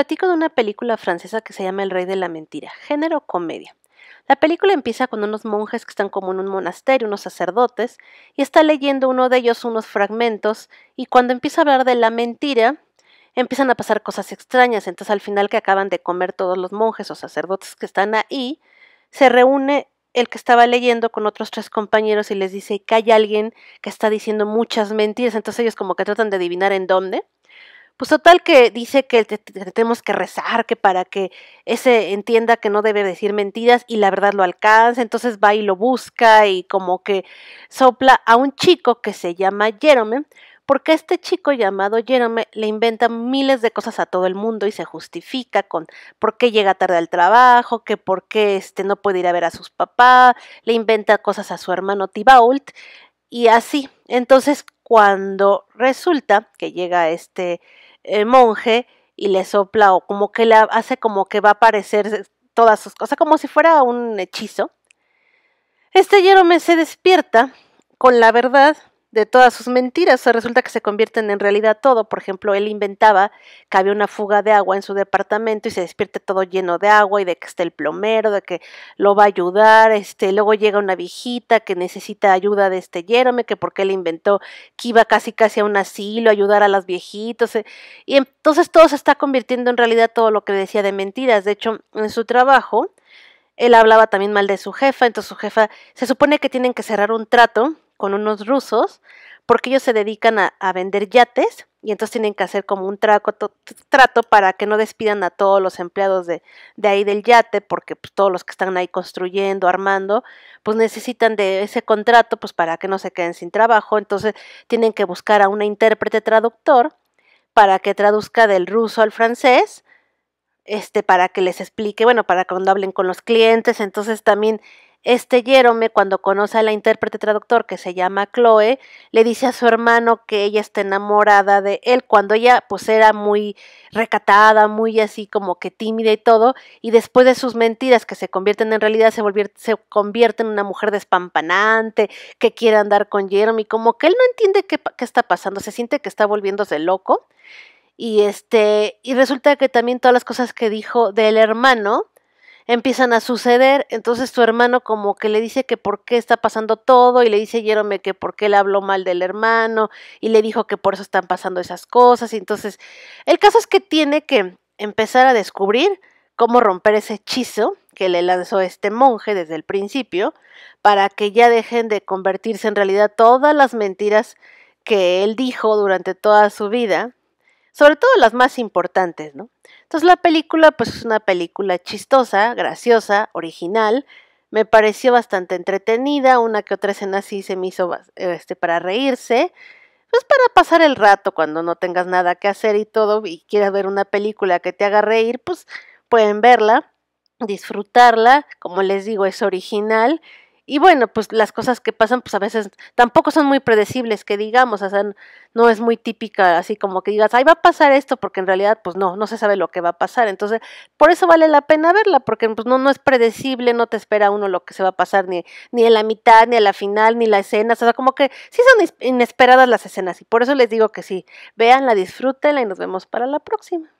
platico de una película francesa que se llama El Rey de la Mentira, género comedia. La película empieza con unos monjes que están como en un monasterio, unos sacerdotes, y está leyendo uno de ellos unos fragmentos, y cuando empieza a hablar de la mentira, empiezan a pasar cosas extrañas, entonces al final que acaban de comer todos los monjes o sacerdotes que están ahí, se reúne el que estaba leyendo con otros tres compañeros y les dice que hay alguien que está diciendo muchas mentiras, entonces ellos como que tratan de adivinar en dónde. Pues total que dice que tenemos que rezar, que para que ese entienda que no debe decir mentiras y la verdad lo alcance entonces va y lo busca y como que sopla a un chico que se llama Jerome, porque este chico llamado Jerome le inventa miles de cosas a todo el mundo y se justifica con por qué llega tarde al trabajo, que por qué este, no puede ir a ver a sus papás, le inventa cosas a su hermano Tibault y así. Entonces, cuando resulta que llega este monje y le sopla o como que le hace como que va a aparecer todas sus cosas, como si fuera un hechizo. Este Jerome se despierta con la verdad de todas sus mentiras. O resulta que se convierten en realidad todo. Por ejemplo, él inventaba que había una fuga de agua en su departamento y se despierte todo lleno de agua y de que está el plomero, de que lo va a ayudar. Este, luego llega una viejita que necesita ayuda de este Jerome, que porque él inventó que iba casi casi a un asilo, a ayudar a las viejitas, eh, Y entonces todo se está convirtiendo en realidad todo lo que decía de mentiras. De hecho, en su trabajo, él hablaba también mal de su jefa, entonces su jefa se supone que tienen que cerrar un trato con unos rusos, porque ellos se dedican a, vender yates y entonces tienen que hacer como un trato para que no despidan a todos los empleados de, ahí del yate, porque pues, todos los que están ahí construyendo, armando, pues necesitan de ese contrato pues para que no se queden sin trabajo, entonces tienen que buscar a un intérprete traductor para que traduzca del ruso al francés, este, para que les explique, bueno, para cuando hablen con los clientes, entonces también este Jerome, cuando conoce a la intérprete traductor que se llama Chloe, le dice a su hermano que ella está enamorada de él, cuando ella pues era muy recatada, muy así como que tímida y todo, y después de sus mentiras que se convierten en realidad, se, convierte en una mujer despampanante, que quiere andar con Jerome, como que él no entiende qué, qué está pasando, se siente que está volviéndose loco. Y este, y resulta que también todas las cosas que dijo del hermano, empiezan a suceder, entonces tu hermano como que le dice que por qué está pasando todo y le dice Jerome que por qué le habló mal del hermano y le dijo que por eso están pasando esas cosas, y entonces el caso es que tiene que empezar a descubrir cómo romper ese hechizo que le lanzó este monje desde el principio, para que ya dejen de convertirse en realidad todas las mentiras que él dijo durante toda su vida sobre todo las más importantes, ¿no? Entonces la película pues es una película chistosa, graciosa, original, me pareció bastante entretenida, una que otra escena sí se me hizo este, para reírse, pues para pasar el rato cuando no tengas nada que hacer y todo y quieras ver una película que te haga reír, pues pueden verla, disfrutarla, como les digo es original y bueno, pues las cosas que pasan, pues a veces tampoco son muy predecibles, que digamos, o sea, no es muy típica, así como que digas, ay, va a pasar esto, porque en realidad, pues no, no se sabe lo que va a pasar. Entonces, por eso vale la pena verla, porque pues, no, no es predecible, no te espera uno lo que se va a pasar, ni, ni en la mitad, ni a la final, ni la escena, o sea, como que sí son inesperadas las escenas, y por eso les digo que sí, véanla, disfrútenla y nos vemos para la próxima.